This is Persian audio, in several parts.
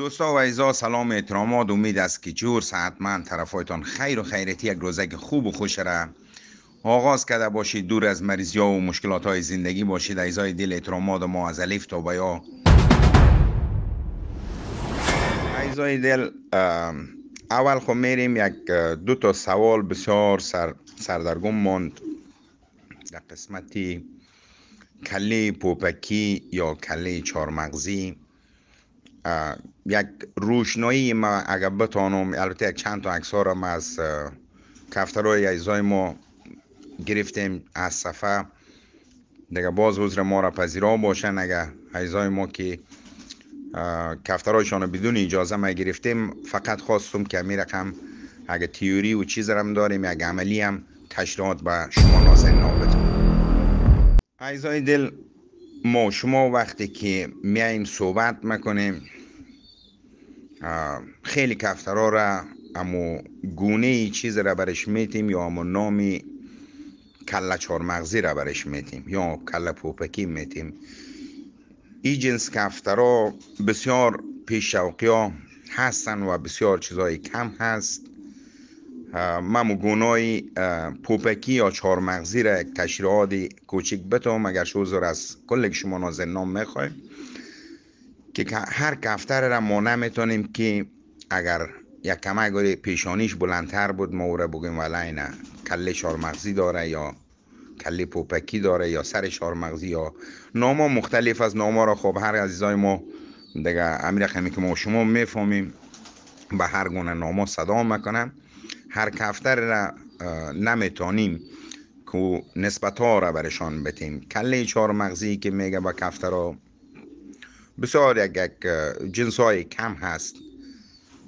دوستا و عزیزا سلام احترامات امید است که جور صحتمند طرفایتان خیر و خیرتی یک روزک خوب و خوش را آغاز کرده باشید دور از مریضی ها و مشکلات های زندگی باشید عزیزای دل احترامات ما از الف تا بیا عزیزای دل اول خو خب میریم یک دو تا سوال بسیار سر سردرگم ماند در قسمتی کله پوپکی یا کلی چارمغزی یک روشنایی ما اگر بتانم البته چند تا عکس ها را ما از کفترهای ایزای ما گرفتیم از صفحه دیگه باز حضر ما را پذیرا باشن اگر یزای ما که کفترهایشان بدون اجازه ما گرفتیم فقط خواستم که می رقم اگه تیوری و چیز هم داریم اگر عملی هم تشریحات به شما نازل نابد ایزای دل ما شما وقتی که میایم صحبت میکنیم خیلی کفترها را اما گونه ای چیز را برش میتیم یا امو نامی کله چهار مغزی را برش میتیم یا کله پوپکی میتیم این جنس کفترها بسیار پیش ها هستن و بسیار چیزای کم هست ما مگونای پوپکی یا مغزی را یک تشریحات کوچک بتوم اگر شوزر از کل که شما نازل نام میخوایم که هر کفتر را ما نمیتونیم که اگر یک کمه اگر پیشانیش بلندتر بود ما او را بگیم ولی نه کله مغزی داره یا کله پوپکی داره یا سر مغزی یا ناما مختلف از ناما را خب هر عزیزای ما دیگه امیر که ما شما میفهمیم به هر گونه ناما صدا میکنم هر کفتر را نمیتانیم که نسبت ها را برشان بتیم کله چهار مغزی که میگه با کفتر را بسیار یک, جنس های کم هست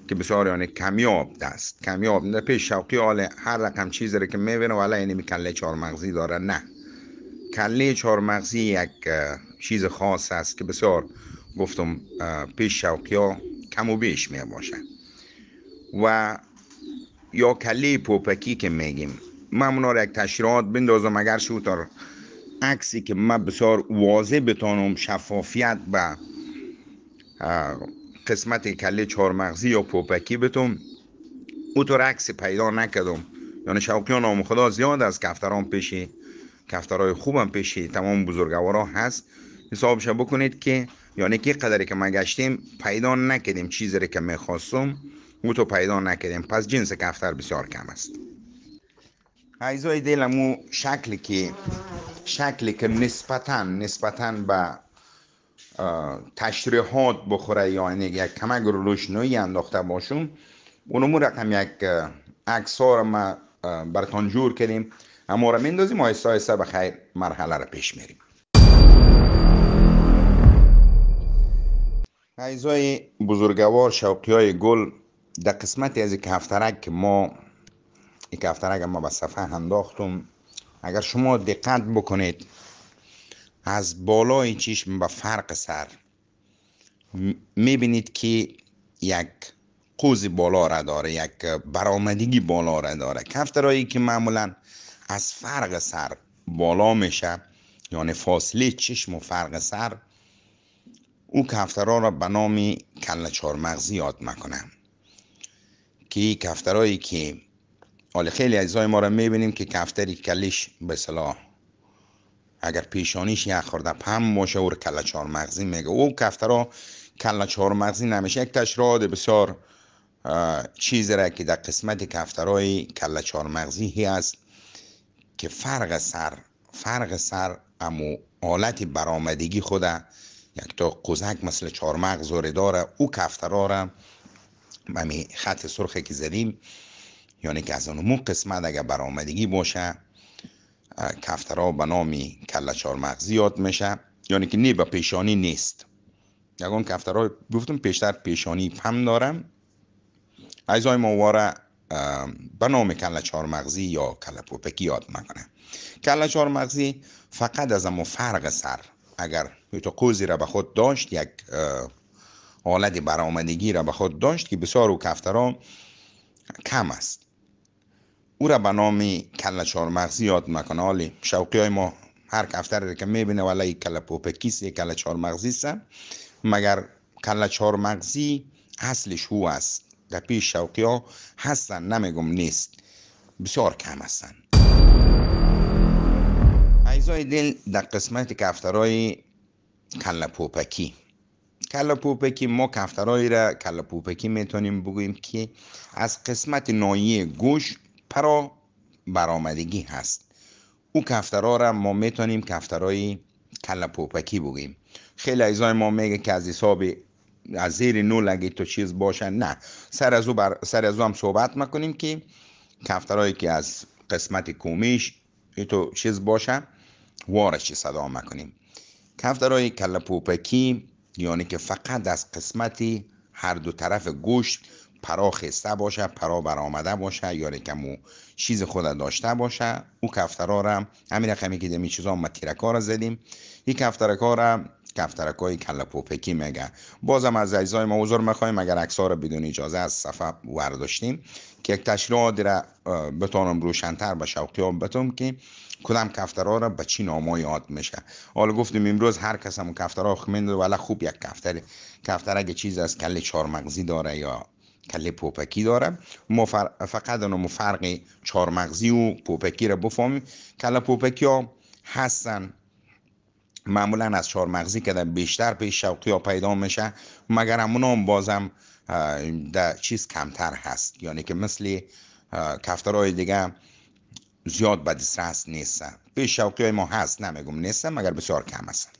که بسیار یعنی کمیاب دست کمیاب نه پیش شوقی حال هر رقم چیزی را که میبینه ولی یعنی کله چهار مغزی داره نه کله چهار مغزی یک چیز خاص است که بسیار گفتم پیش شوقی ها کم و بیش می و یا کله پوپکی که میگیم من اونا را یک تشریحات بندازم اگر تا عکسی که من بسیار واضح بتانم شفافیت و قسمت کله مغزی یا پوپکی بتم او تو عکس پیدا نکدم یعنی شوقیان نام خدا زیاد از کفتران پیشی کفترهای خوبم پیشی تمام بزرگوارا هست حسابش بکنید که یعنی که قدری که ما گشتیم پیدا نکدیم چیزی که میخواستم مو پیدا نکردیم پس جنس کفتر بسیار کم است اعضای دلمو شکلی که شکلی که نسبتاً، نسبتاً به تشریحات بخوره یا یعنی یک کمک رو روشنوی انداخته باشون اونمو رقم یک اکس ها رو ما براتان جور کردیم اما رو میندازیم آهسته آهسته به خیر مرحله رو پیش میریم اعضای بزرگوار شوقی های گل در قسمتی از یک هفترک که ما یک هفترک ما به صفحه انداختم اگر شما دقت بکنید از بالای چشم به فرق سر میبینید که یک قوز بالا را داره یک برآمدگی بالا را داره کفترهایی که معمولا از فرق سر بالا میشه یعنی فاصله چشم و فرق سر او کفترها را به نام کله چهارمغزی یاد میکنم که کفترهایی که حال خیلی اجزای ما را میبینیم که کفتری کلش به صلاح اگر پیشانیش یک خورده پم باشه او کله چهار مغزی میگه او کفترها کل چهار مغزی نمیشه یک تشراد بسیار چیز را که در قسمت کفترهای کل چهار مغزی هست که فرق سر فرق سر اما آلت برآمدگی خوده یک تا قزک مثل چهار مغز داره او کفترها را همین خط سرخی که زدیم یعنی که از اون قسمت اگر برآمدگی باشه کفترا به نامی کله چهار مغزی یاد میشه یعنی که به پیشانی نیست یکان کفترا گفتم پیشتر پیشانی هم دارم عیزای ماواره به نام کله چهار مغزی یا کله پوپکی یاد میکنه کله چهار مغزی فقط از اما فرق سر اگر تو قوزی را به خود داشت یک حالت برآمدگی را به خود داشت که بسیار و کفتران کم است او را به نام کل چهار مغزی یاد مکنه شوقی های ما هر کفتر را که میبینه ولی کل پوپکیس کله چهار مغزی است مگر کل چهار مغزی اصلش هو است در پیش شوقی ها هستن نمیگم نیست بسیار کم هستند عیزای دل در قسمت کفترهای کل پوپکی کلاپوپکی ما کفترهایی را کلاپوپکی میتونیم بگوییم که از قسمت نایی گوش پرا برآمدگی هست او کفترها را ما میتونیم کفترهای کلاپوپکی بگوییم خیلی ایزای ما میگه که از حساب از زیر نول اگه تو چیز باشن نه سر از او, بر... سر از او هم صحبت میکنیم که کفترهایی که از قسمت کومیش تو چیز باشه وارش صدا میکنیم کفترهای کلپوپکی یعنی که فقط از قسمتی هر دو طرف گوشت پرا خسته باشه پرا برآمده باشه یا یعنی رکمو چیز خود داشته باشه او کفترا را همین رقمی که دمی چیزا ما زدیم این کفترکا های کل پوپکی میگه بازم از عزیزای ما حضور میخوایم اگر ها رو بدون اجازه از صفحه ورداشتیم که یک تشریحات را بتانم روشنتر به ها بتانم که کدام کفترها را به چی نامای یاد میشه حالا گفتیم امروز هر کس هم کفترها خمند ولی خوب یک کفتر کفتر اگه چیز از کله مغزی داره یا کله پوپکی داره ما فقط اونم فرق مغزی و پوپکی را بفهمیم کله پوپکی ها هستن معمولا از چهار مغزی که در بیشتر پیش شوقی ها پیدا میشه مگر همون هم بازم در چیز کمتر هست یعنی که مثل کفترهای دیگه زیاد به دسترس نیستن پیش شوقی های ما هست نمیگم نیستن مگر بسیار کم هستن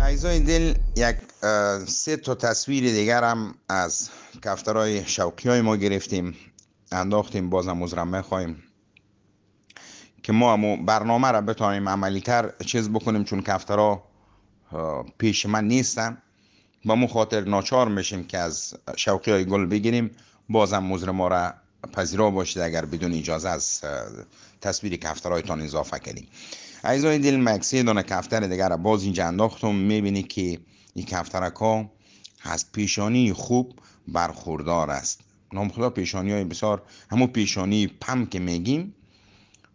عیزای دل یک سه تا تصویر دیگر هم از کفترهای شوقی های ما گرفتیم انداختیم بازم مزرمه خواهیم که ما برنامه را بتانیم تر چیز بکنیم چون کفترا پیش من نیستن با مو خاطر ناچار میشیم که از شوقی های گل بگیریم بازم مزر ما را پذیرا باشید اگر بدون اجازه از تصویر کفترهایتان اضافه کردیم عزیزای دل مکسی دانه کفتر دیگر را باز اینجا انداختم میبینی که این کفترک ها از پیشانی خوب برخوردار است نام خدا پیشانی های بسیار همون پیشانی پم که میگیم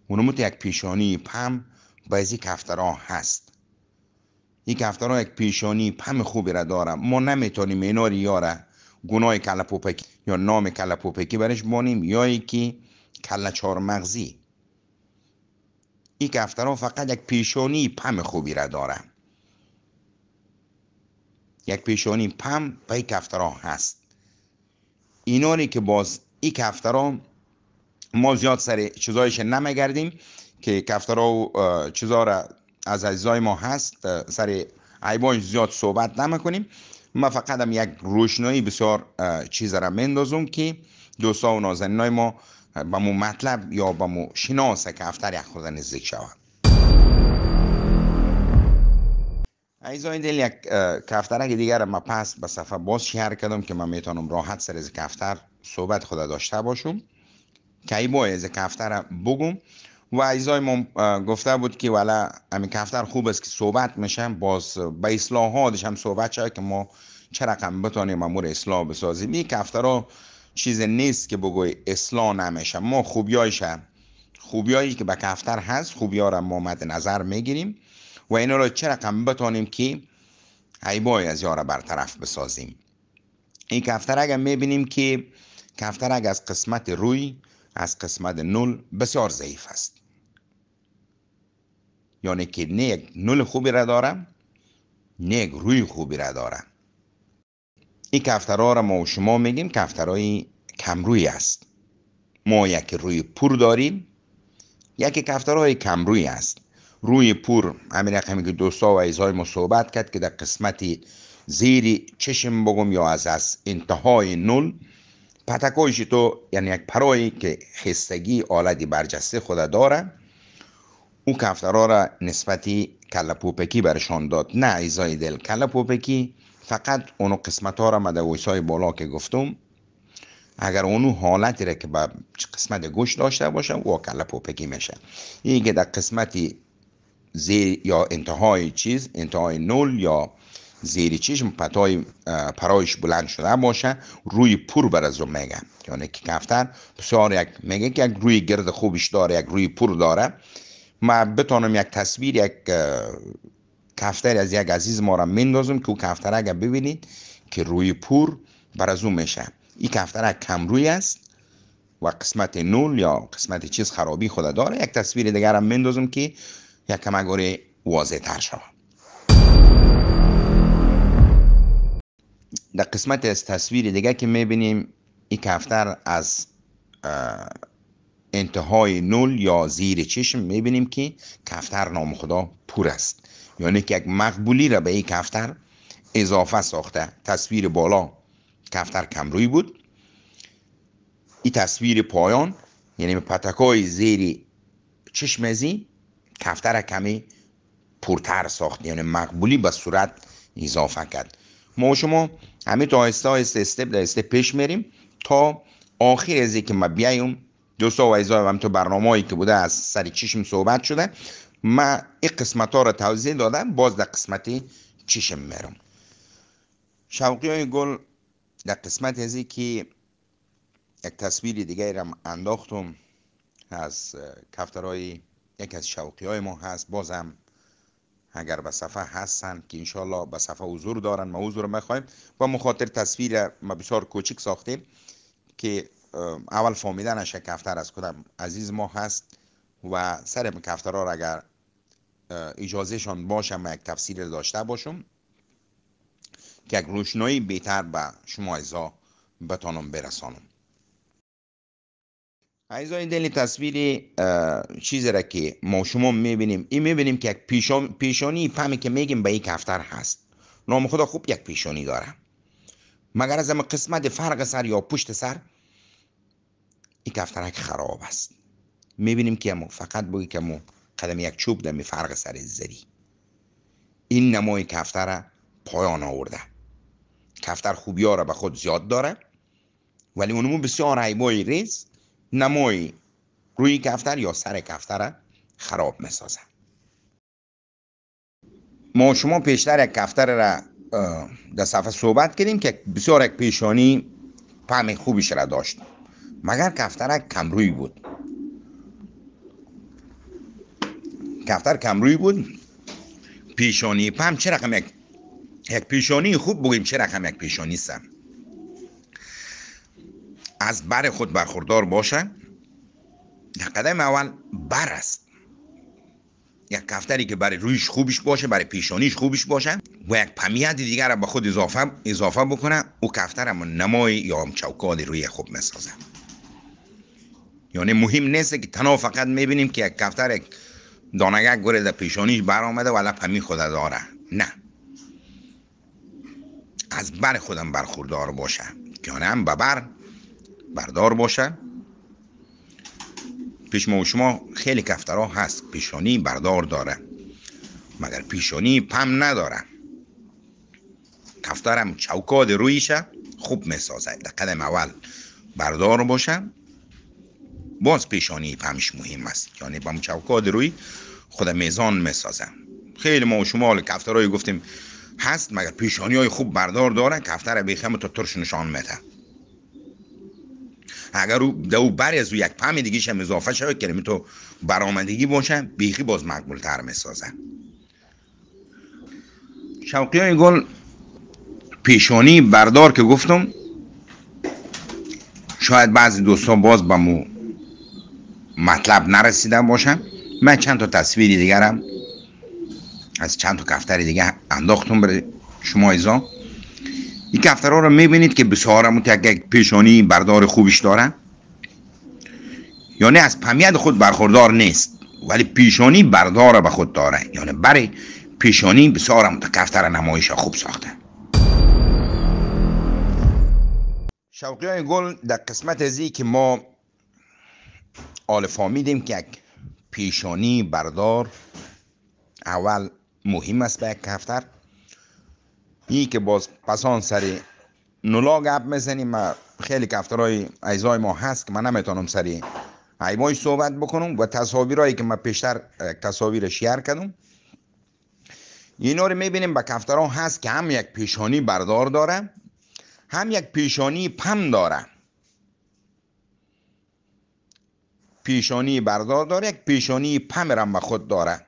اونمت یک پیشانی پم با از یک هست یک هفترا یک پیشانی پم خوبی را داره ما نمیتونیم اینا رو یاره گناه کلپوپکی یا نام کلپوپکی برش بانیم یا یکی چهار مغزی یک کفترا فقط یک پیشانی پم خوبی را داره یک پیشانی پم با یک کفترا هست ایناری که باز یک هفترا ما زیاد سر چیزایش نمیگردیم که کفترها و چیزها را از عزیزای ما هست سر عیبایش زیاد صحبت نمیکنیم ما فقط هم یک روشنایی بسیار چیز را مندازم که دوستا و نازنینای ما به مو مطلب یا به مو شناس کفتر یک خودن نزدیک شوند ایزای دل یک که دیگر ما پس به صفحه باز شیهر کردم که ما میتونم راحت سر از کفتر صحبت خود داشته باشم که ای باید کفتر بگم و ایزای ما گفته بود که والا امی کفتر خوب است که صحبت میشه باز به اصلاحاتش هم صحبت شد که ما چه رقم بتانیم امور اصلاح بسازیم این ها چیز نیست که بگوی اصلاح نمیشه ما خوبیایش خوبیایی که به کفتر هست خوبیا را ما مد نظر میگیریم و اینا را چه رقم بتانیم که عیبای از یارا برطرف بسازیم این کفتر اگر میبینیم که کفتر اگر از قسمت روی از قسمت نول بسیار ضعیف است یعنی که یک نول خوبی را داره یک روی خوبی را داره این کفترها را ما و شما میگیم کفترهای کمروی است ما یک روی پور داریم یکی کفترهای کمروی است روی پور همین رقمی که دوستا و ایزای ما صحبت کرد که در قسمت زیر چشم بگم یا از از انتهای نل تو یعنی یک پرایی که خستگی آلت برجسته خود داره او کفترا را نسبتی کل پوپکی برشان داد نه ایزای دل کل فقط اونو قسمت ها را مده ویسای بالا که گفتم اگر اونو حالتی را که به قسمت گوش داشته باشه او کل پوپکی میشه این که در قسمتی زیر یا انتهای چیز انتهای نول یا زیر چشم پتای پرایش بلند شده باشه روی پور بر از میگه یعنی که کفتر بسیار یک میگه که یک روی گرد خوبش داره یک روی پور داره ما بتانم یک تصویر یک کفتر از یک عزیز ما را مندازم که او کفتر اگر ببینید که روی پور بر از میشه این کفتر کم روی است و قسمت نول یا قسمت چیز خرابی خود داره یک تصویر دیگر هم مندازم که یک کمگوری واضح تر شود در قسمت از تصویر دیگه که میبینیم این کفتر از انتهای نول یا زیر چشم میبینیم که کفتر نام خدا پور است یعنی که یک مقبولی را به این کفتر اضافه ساخته تصویر بالا کفتر کمروی بود این تصویر پایان یعنی پتکای زیر چشم این کفتر کمی پورتر ساخته یعنی مقبولی به صورت اضافه کرد ما شما همه تا آهسته آهسته استپ در استپ پیش میریم تا آخر از که ما بیایم دوستا و هم تو هایی که بوده از سر چشم صحبت شده ما این قسمت ها رو توضیح دادم باز در قسمت چشم میرم شوقی های گل در قسمت از که یک تصویر دیگه هم انداختم از کفترهای یک از شوقی های ما هست بازم اگر به صفحه هستن که انشالله به صفحه حضور دارن ما حضور میخوایم و مخاطر تصویر ما بسیار کوچک ساختیم که اول فهمیدنش کفتر از کدام عزیز ما هست و سر کفتر را اگر اجازهشان باشه ما یک تفسیر داشته باشم که یک روشنایی بهتر به شما ازا بتانم برسانم عزیزان این تصویر چیز را که ما شما میبینیم این میبینیم که یک پیشان، پیشانی فهمی که میگیم به یک کفتر هست نام خدا خوب یک پیشانی دارم مگر از قسمت فرق سر یا پشت سر این که خراب است میبینیم که ما فقط بگی که ما قدم یک چوب دمی فرق سر زری این نمای کفتر پایان آورده کفتر خوبی ها را به خود زیاد داره ولی اونمون بسیار عیبای ریز نموی روی کفتر یا سر کفتر خراب میسازن ما شما پیشتر یک کفتر را در صفحه صحبت کردیم که بسیار یک پیشانی پهم خوبیش را داشت مگر کفتر کمروی بود کفتر کمروی بود پیشانی پم چه رقم یک یک پیشانی خوب بگیم چه رقم یک پیشانی سم از بر خود برخوردار باشه در قدم اول بر است یک کفتری که برای رویش خوبش باشه برای پیشانیش خوبش باشه و یک پمیت دیگر را به خود اضافه, اضافه بکنه او کفتر اما نمای یا هم چوکاد روی خوب میسازه یعنی مهم نیست که تنها فقط میبینیم که یک کفتر یک دانگک گره در پیشانیش برآمده و پمی خود داره نه از بر خودم برخوردار باشه که هم به بر بردار باشه پیش ما شما خیلی کفترها هست پیشانی بردار داره مگر پیشانی پم نداره کفترم چوکاد رویشه خوب میسازه در قدم اول بردار باشه باز پیشانی پمش مهم است یعنی با چوکاد روی خود میزان میسازم خیلی ما و شما کفترهایی گفتیم هست مگر پیشانی های خوب بردار داره کفتر بیخم تا ترش نشان میده اگر او از او یک پم دیگه هم اضافه شود کلمه تو برآمدگی باشه بیخی باز مقبول تر می سازن شوقی های گل پیشانی بردار که گفتم شاید بعضی دوستان باز به مو مطلب نرسیدن باشم من چند تا تصویری دیگرم از چند تا کفتری دیگه انداختم بر شما ایزا این کفترها رو میبینید که بسیار یک پیشانی بردار خوبش داره یعنی از پمیت خود برخوردار نیست ولی پیشانی بردار به خود داره یعنی برای پیشانی بسیار کفتر نمایش خوب ساخته شوقیان گل در قسمت ازی که ما آل که پیشانی بردار اول مهم است به کفتر این که باز پسان سری نولا گپ میزنیم خیلی کفترهای ایزای ما هست که من نمیتونم سری عیباش صحبت بکنم و تصاویرهایی که من پیشتر تصاویر شیر کردم اینا رو میبینیم به کفترها هست که هم یک پیشانی بردار داره هم یک پیشانی پم داره پیشانی بردار داره یک پیشانی پم هم به خود داره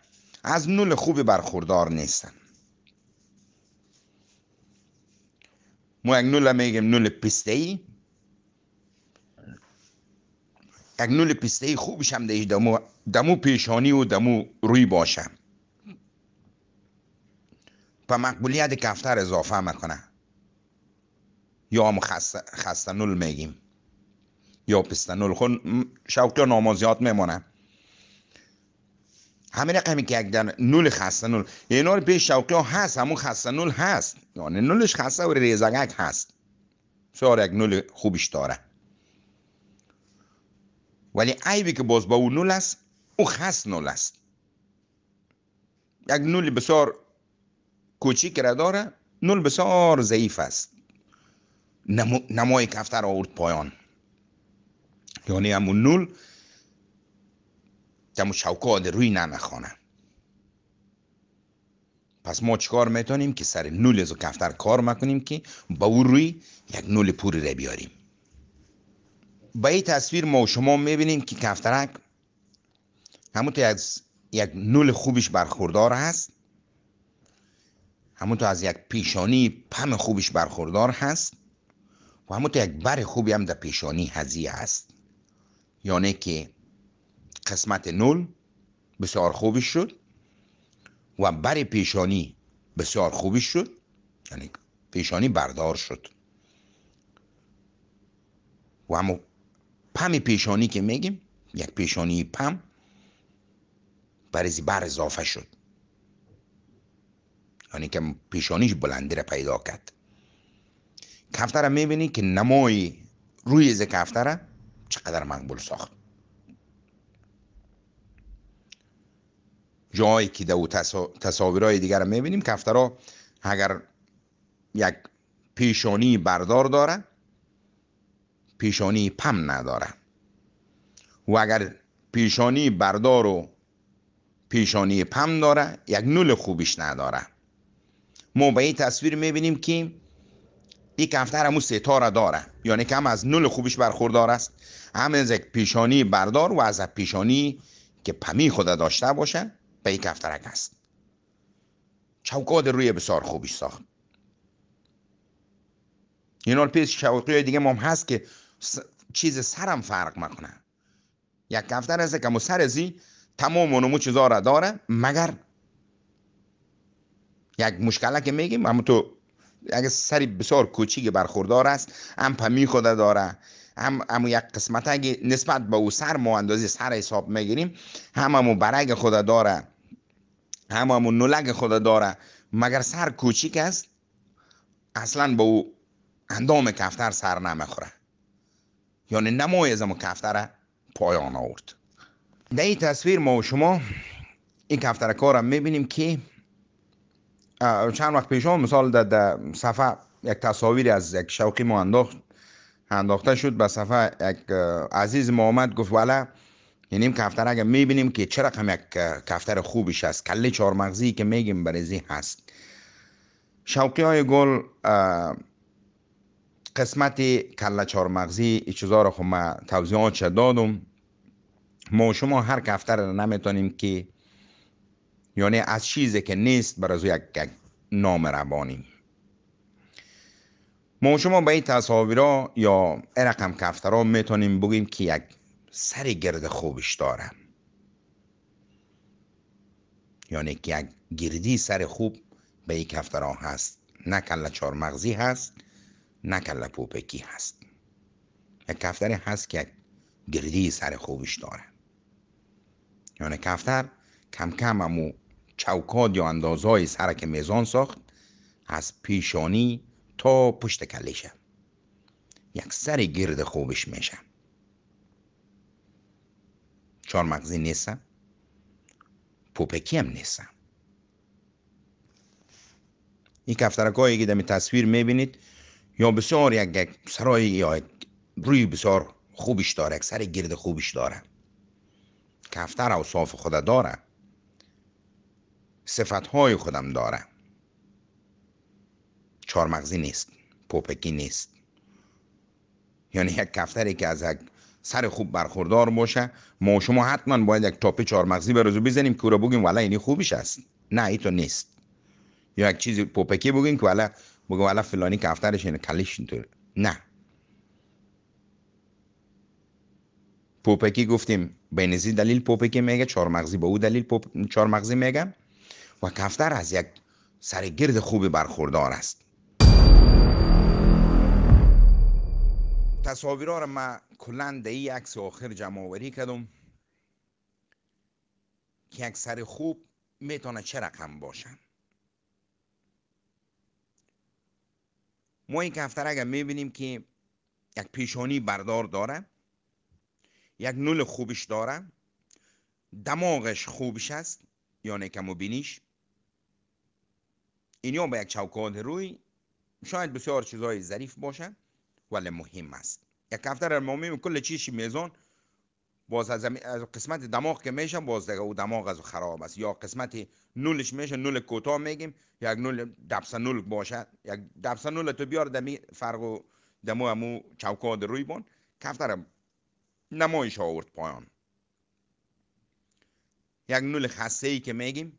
از نول خوبی برخوردار نیستن مو ak nu la meegem اگنول lepistei یک نول خوبش هم دهید دمو, پیشانی و دمو روی باشه و مقبولیت کفتر اضافه مکنه یا هم خستنول میگیم یا پستنول خون شوکل نامازیات میمونه همین رقمی که یک نول خستنول نول. به پیش شوقی ها هست همون نول هست یعنی نولش خسته و ریزگک هست سیار یک نول خوبش داره ولی عیبی که باز با اون نول است او خست نول است یک نول بسیار کوچیک را داره نول بسیار ضعیف است نمو... نمای کفتر آورد پایان یعنی همون نول و چوکاد روی ننخوانن پس ما چکار میتونیم که سر نول از کفتر کار مکنیم که با او روی یک نول پوری را بیاریم با این تصویر ما و شما میبینیم که کفترک همونطور از یک نول خوبش برخوردار هست همونطور از یک پیشانی پم خوبش برخوردار هست و همونطور یک بر خوبی هم در پیشانی هزیه هست یعنی که قسمت نول بسیار خوبی شد و بر پیشانی بسیار خوبی شد یعنی پیشانی بردار شد و همو پم پیشانی که میگیم یک پیشانی پم برزی بر اضافه شد یعنی که پیشانیش بلندی را پیدا کرد کفتر را میبینی که نمای روی ز کفتر چقدر مقبول ساخت که که و تصاویرهای دیگر رو میبینیم کفترا اگر یک پیشانی بردار داره پیشانی پم نداره و اگر پیشانی بردار و پیشانی پم داره یک نول خوبیش نداره ما به این تصویر میبینیم که یک کفتر همون ستاره داره یعنی که هم از نول خوبیش برخوردار است هم از یک پیشانی بردار و از پیشانی که پمی خود داشته باشه کفترک است چوکاد روی بسیار خوبی ساخت یه نال پیش چوکی دیگه مام هست که چیز سرم فرق میکنه یک کفتر هست که سر زی تمام اونمو چیزا را داره مگر یک مشکله که میگیم اما تو اگه سری بسیار کوچیک برخوردار است هم پمی خود داره هم امو یک قسمت اگه نسبت به او سر ما اندازه سر حساب میگیریم هم امو برگ خود داره همون نلگ خدا داره مگر سر کوچیک است اصلا با او اندام کفتر سر نمیخوره یعنی نمای از کفتر پایان آورد در این تصویر ما و شما این کفتر کار هم میبینیم که چند وقت پیش مثال در, صفحه یک تصاویر از یک شوقی ما انداخت انداخته شد به صفحه یک عزیز ما آمد گفت یعنی این کفتر اگر میبینیم که چرا رقم یک کفتر خوبیش است کله چهار مغزی که میگیم برزی هست شوقی های گل قسمت کله چهار مغزی ای چیزا رو خب ما توضیحات چه دادم ما شما هر کفتر رو نمیتونیم که یعنی از چیزی که نیست برای یک نام روانی ما شما به این تصاویرها یا رقم کفترها میتونیم بگیم که یک سر گرد خوبش دارم یعنی که یک گردی سر خوب به یک هفته هست نه کله چهار مغزی هست نه کله پوپکی هست یک کفتر هست که گردی سر خوبش داره یعنی کفتر کم کم امو چوکاد یا اندازهای سر که میزان ساخت از پیشانی تا پشت کلیشه یک سر گرد خوبش میشه چارمغزی نیستم پوپکی هم نیستم این کفترک هایی که در تصویر میبینید یا بسیار یک, یک سرای یا روی بسیار خوبش داره یک سر گرد خوبش داره کفتر صاف خود داره صفت های خودم داره چارمغزی نیست پوپکی نیست یعنی یک کفتری که از یک سر خوب برخوردار باشه ما شما حتما باید یک تاپ چهار مغزی به بزنیم که او را بگیم ولی اینی خوبیش است نه ای تو نیست یا یک چیزی پوپکی بگیم که ولی بگو ولی فلانی کفترش اینه کلش اینطوره نه پوپکی گفتیم بینزی دلیل پوپکی میگه چهار مغزی با او دلیل پوپ... چهار مغزی میگم و کفتر از یک سر گرد خوبی برخوردار است ها رو من کلا ده این عکس آخر جمع آوری کردم که اکثر خوب میتونه چه رقم باشن ما این کفتر اگر میبینیم که یک پیشانی بردار داره یک نول خوبش داره دماغش خوبش است یعنی که و بینیش اینیا به یک چوکاد روی شاید بسیار چیزهای ظریف باشه ولی مهم است یک هفته در مهم کل چیش میزان باز از, قسمت دماغ که میشه باز دیگه او دماغ از خراب است یا قسمت نولش میشه نول کوتاه میگیم یک نول دبس نول باشد یک دبس نول تو بیار دمی فرق و دمو امو چوکاد روی بان کفتر نمایش آورد پایان یک نول خسته ای که میگیم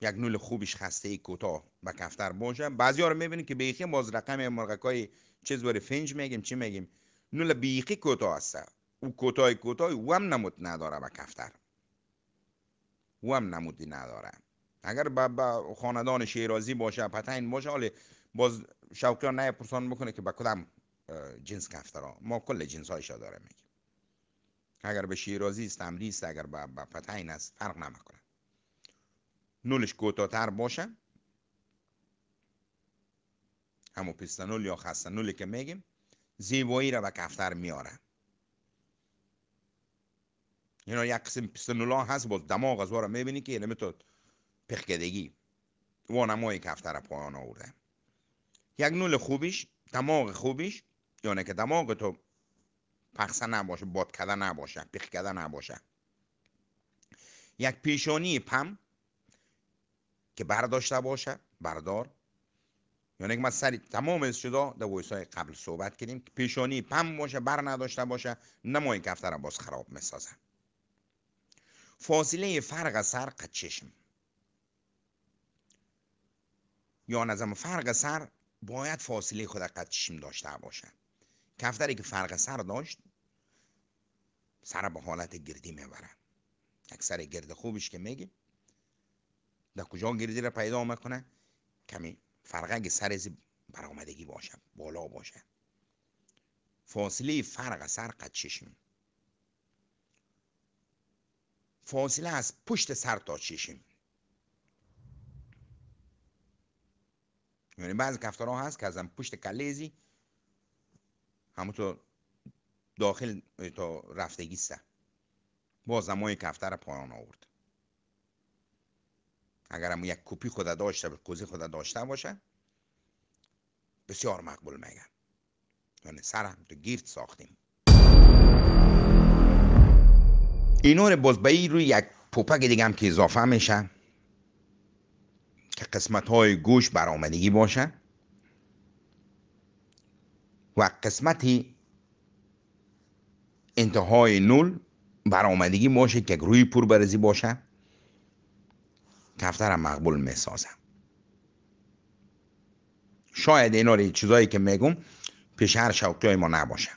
یک نول خوبش خسته کوتاه و کفتر باشه بعضی ها رو میبینید که بیخی باز رقم مرغکای چیز باره فنج میگیم چی میگیم نول بیخی کوتاه است او کوتاه کوتاه او هم نمود نداره و کفتر او هم نمودی نداره اگر با, خاندان شیرازی باشه پتاین باشه حالا باز ها نه پرسان بکنه که به کدام جنس ها ما کل جنس هایش داره میگیم اگر به شیرازی است امری است اگر با پتاین است فرق نمیکنه نولش کوتاتر باشه همون پستانول یا خستانولی که میگیم زیبایی را به کفتر میاره اینا یک قسم پستانول ها هست باز دماغ از واره میبینی که یعنی تو پخکدگی وانمای کفتر پایان آورده یک نول خوبیش دماغ خوبیش یعنی که دماغ تو پخصه نباشه باد نباشه پخکده نباشه یک پیشانی پم که برداشته باشه بردار یعنی که ما سری تمام شدا در ویس قبل صحبت کردیم که پیشانی پم باشه بر نداشته باشه نمای کفتر باز خراب میسازه فاصله فرق سر قد چشم یا نظم فرق سر باید فاصله خود قد چشم داشته باشه کفتری که فرق سر داشت سر به حالت گردی میبره اکثر گرد خوبش که میگه در کجا گردی را پیدا میکنه کمی فرقه سر از برآمدگی باشه بالا باشه فاصله فرق سر قد چشم فاصله از پشت سر تا چشم یعنی بعضی کفتارها هست که از پشت کلیزی همونطور داخل تا رفتگی سه با زمان کفتر پایان آورد هم یک کپی خود داشته کوزی خود داشته باشه بسیار مقبول میگن یعنی سر هم تو گیرد ساختیم اینور باز به روی یک پوپک دیگه هم که اضافه میشه که قسمت های گوش برآمدگی باشه و قسمتی انتهای نول برآمدگی باشه که روی پور برزی باشه کفترم مقبول میسازم شاید اینا چیزایی که میگم پیش هر شوقی ما نباشه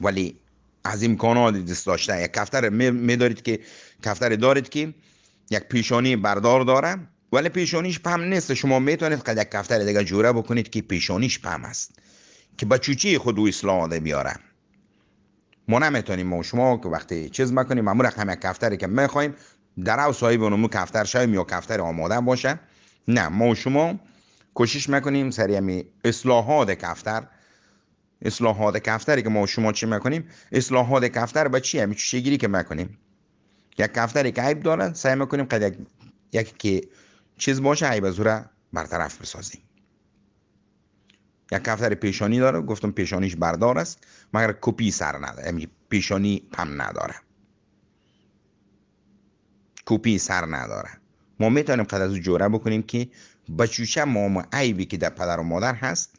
ولی از امکانات دست داشته یک کفتر میدارید که کفتر دارید که یک پیشانی بردار داره ولی پیشانیش پم نیست شما میتونید که یک کفتر دیگه جوره بکنید که پیشانیش پم است که با چوچی خود او اصلاح آده بیاره ما نمیتونیم ما شما که وقتی چیز مکنیم امور هم یک کفتری که میخوایم در او صاحب اونمو کفتر شایم یا کفتر آماده باشه نه ما و شما کوشش میکنیم سری همی اصلاحات کفتر اصلاحات کفتری که ما شما چی میکنیم اصلاحات کفتر به چی همین گیری که میکنیم یک کفتری که عیب دارن سعی میکنیم قد یک یکی که چیز باشه عیب از برطرف بسازیم یک کفتر پیشانی داره گفتم پیشانیش بردار است مگر کپی سر نداره پیشانی پم نداره کوپی سر نداره ما میتونیم قد از او جوره بکنیم که بچوچه ما, ما عیبی که در پدر و مادر هست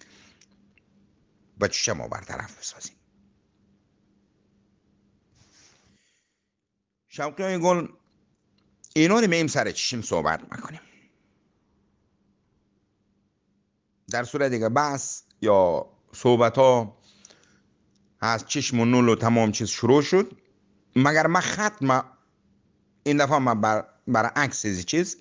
بچوچه ما برطرف بسازیم شوقی های گل اینا رو میم سر چشم صحبت میکنیم در صورت دیگه بحث یا صحبت ها از چشم و نول و تمام چیز شروع شد مگر ما ختم این دفعه ما بر برعکس از چیز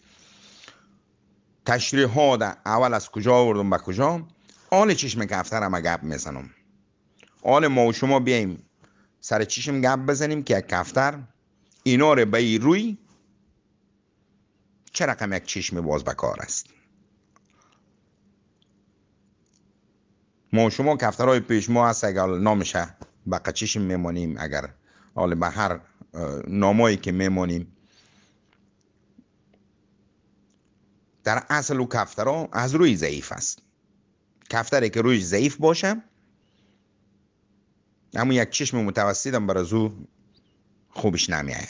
تشریح ها اول از کجا آوردم به کجا آل چشم کفتر هم گپ میزنم آل ما و شما بیایم سر چشم گپ بزنیم که یک کفتر اینا رو به ای روی چه رقم یک چشم باز به کار است ما و شما های پیش ما هست اگر نامشه با چشم میمانیم اگر آل به هر نامایی که میمانیم در اصل و کفتر از روی ضعیف است کفتره که روی ضعیف باشه اما یک چشم متوسطم برای زو خوبش آیم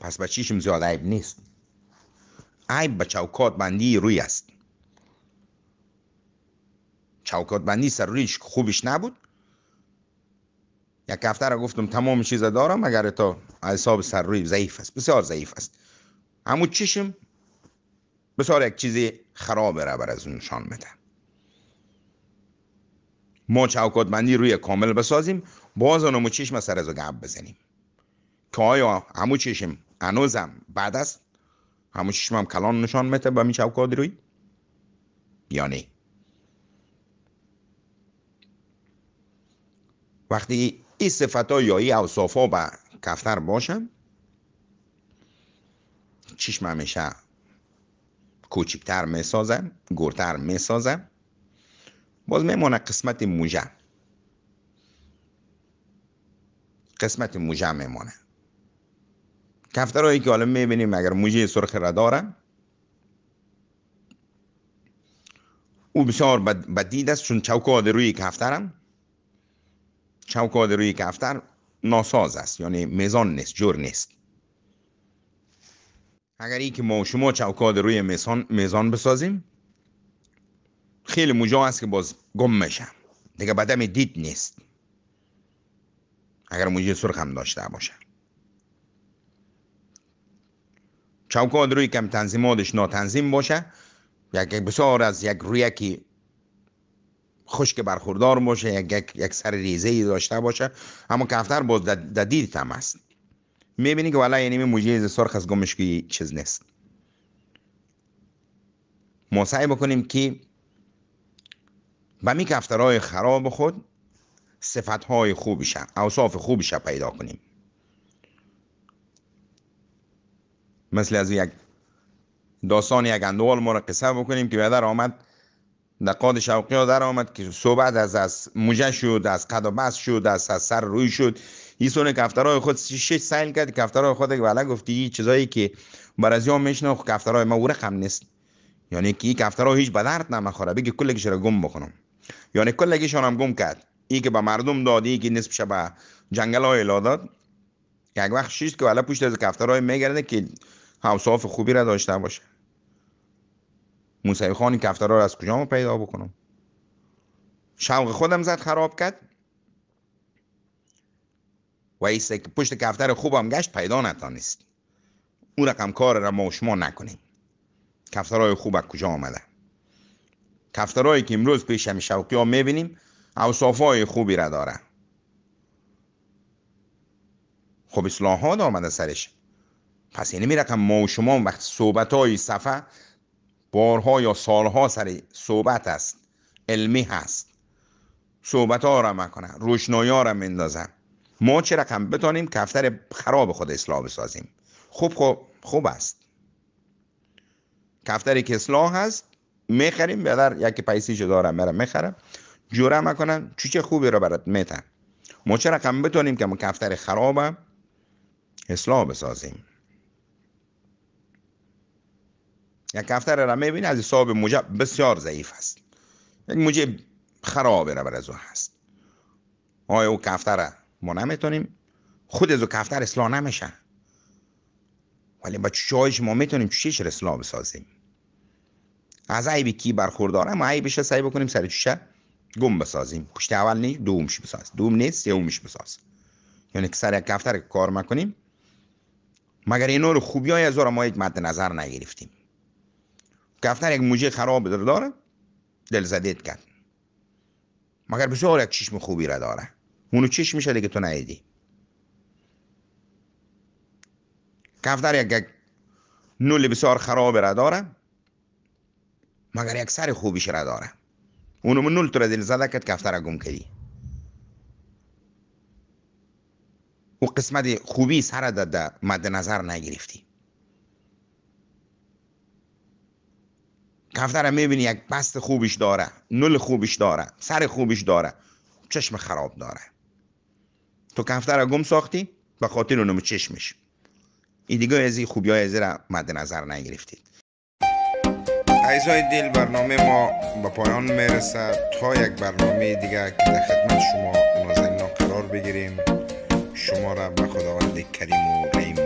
پس به چشم زیاد عیب نیست عیب به چوکات بندی روی است چوکات بندی سر رویش خوبش نبود یک کفتر گفتم تمام چیز دارم اگر تا حساب سر روی ضعیف است بسیار ضعیف است امو چشم بسار یک چیزی خراب را بر از نشان بده ما چوکات بندی روی کامل بسازیم باز آنمو چشم سر از گب بزنیم که آیا همو چشم انوزم بعد است همو چشم هم کلان نشان میده به می چوکات روی یا نه وقتی این صفت ها یا این اوصاف ها به کفتر باشم چشم همیشه کوچکتر میسازه گورتر میسازم باز میمونه قسمت موجه قسمت موجه میمونه کفترهایی که حالا میبینیم اگر موجه سرخ را داره او بسیار بدید است چون در روی کفترم در روی کفتر ناساز است یعنی میزان نیست جور نیست اگر این که ما شما چوکاد روی میزان, میزان بسازیم خیلی موجا است که باز گم میشه دیگه بدم دید نیست اگر موجه سرخ هم داشته باشه. چوکاد روی کم تنظیماتش ناتنظیم باشه یک بسیار از یک روی که خشک برخوردار باشه یک, یک, یک سر ریزه ای داشته باشه اما کفتر باز دید هم است میبینی که والا یعنی موجه سرخ از گمش که چیز نیست ما سعی بکنیم که به می افتراهای خراب خود صفتهای خوبش اوصاف خوبش پیدا کنیم مثل از یک داستان یک اندوال ما را قصه بکنیم که بیادر آمد قاد شوقی ها در آمد که صحبت از از موجه شد از قد و بس شد از, از سر روی شد سونه کفترهای خود شش سیل کرد کفترهای خود که بله گفتی چیزایی که برازی ها میشنه کفترهای ما هم نیست یعنی که کفترها هیچ به درد نمخوره بگی کلگیش را گم بکنم یعنی کلگیشان هم گم کرد ای که به مردم داد ای که نصف به جنگل های داد یک وقت شیست که بله پشت از کفترهای میگرده که همصاف خوبی را داشته باشه موسوی خان کفترها از کجا پیدا بکنم شوق خودم زد خراب کرد و ایسته که پشت کفتر خوبم گشت پیدا نتانست او رقم کار را ما شما نکنیم کفترهای خوب از کجا آمده کفترهایی که امروز پیش همی شوقی ها میبینیم اوصافهای خوبی را داره خب اصلاحات آمده سرش پس یعنی می ما و شما وقت صحبت های صفحه بارها یا سالها سر صحبت است علمی هست صحبت ها را مکنه روشنایی ها را مندازه ما چه رقم بتانیم کفتر خراب خود اصلاح بسازیم خوب خوب خوب است کفتری که اصلاح هست میخریم در یکی پیسی جو دارم برم میخرم جوره میکنن چه خوبی رو برات میتن ما چه رقم بتانیم که ما کفتر خراب اصلاح بسازیم یا کفتر را میبینی از صاحب موجب بسیار ضعیف است یک موجب خرابه را بر از او هست آیا او کفتره ما نمیتونیم خود از کفتر اصلاح نمیشه ولی با چشایش ما میتونیم چشش را اصلاح بسازیم از عیبی کی برخورداره ما عیبش سعی بکنیم سر چشه گم بسازیم پشت اول نیست دومش بساز دوم نیست سومش بساز یعنی که سر کفتر کار مکنیم مگر اینو رو خوبی های از ما یک مد نظر نگرفتیم کفتر یک موجه خراب داره دل زدید کرد مگر بسیار یک چشم خوبی را داره چیش میشه دیگه تو نیدی کفتر یک نول بسیار خراب را داره مگر یک سر خوبیش را داره اونو من نول تو را دل زده کت کفتر را گم کدی او قسمت خوبی سر در مد نظر نگرفتی کفتر میبینی یک بست خوبیش داره نول خوبیش داره سر خوبیش داره چشم خراب داره تو کفتر گم ساختی و خاطر اونم چشمش این دیگه ازی خوبی های ازی مد نظر نگرفتید عیزای دل برنامه ما به پایان میرسه تا یک برنامه دیگه که در خدمت شما نازنینا قرار بگیریم شما را به خداوند کریم و